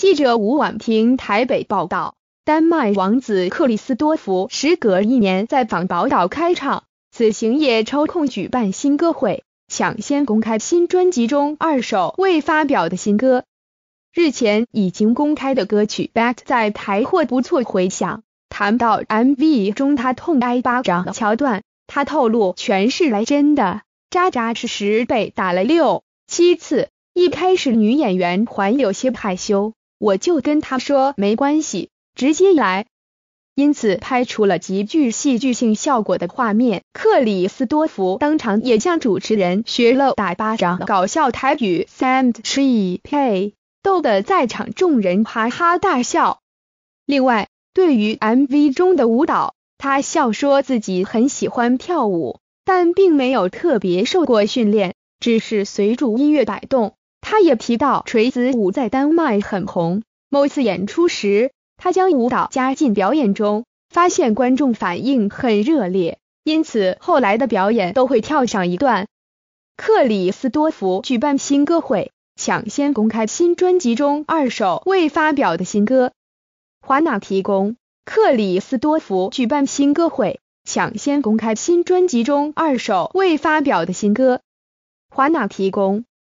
记者吴婉婷台北报道，丹麦王子克里斯多夫时隔一年在访宝岛开唱，此行也抽空举办新歌会，抢先公开新专辑中二首未发表的新歌。日前已经公开的歌曲《Bad》在台获不错回响。谈到 MV 中他痛挨巴掌的桥段，他透露全是来真的，扎扎实实被打了六七次。一开始女演员还有些害羞。我就跟他说没关系，直接来，因此拍出了极具戏剧性效果的画面。克里斯多福当场也向主持人学了打巴掌的搞笑台语，Sam，she e pay，逗得在场众人哈哈大笑。另外，对于 MV 中的舞蹈，他笑说自己很喜欢跳舞，但并没有特别受过训练，只是随着音乐摆动。他也提到，锤子舞在丹麦很红。某次演出时，他将舞蹈加进表演中，发现观众反应很热烈，因此后来的表演都会跳上一段。克里斯多夫举办新歌会，抢先公开新专辑中二首未发表的新歌。华纳提供。克里斯多夫举办新歌会，抢先公开新专辑中二首未发表的新歌。华纳提供。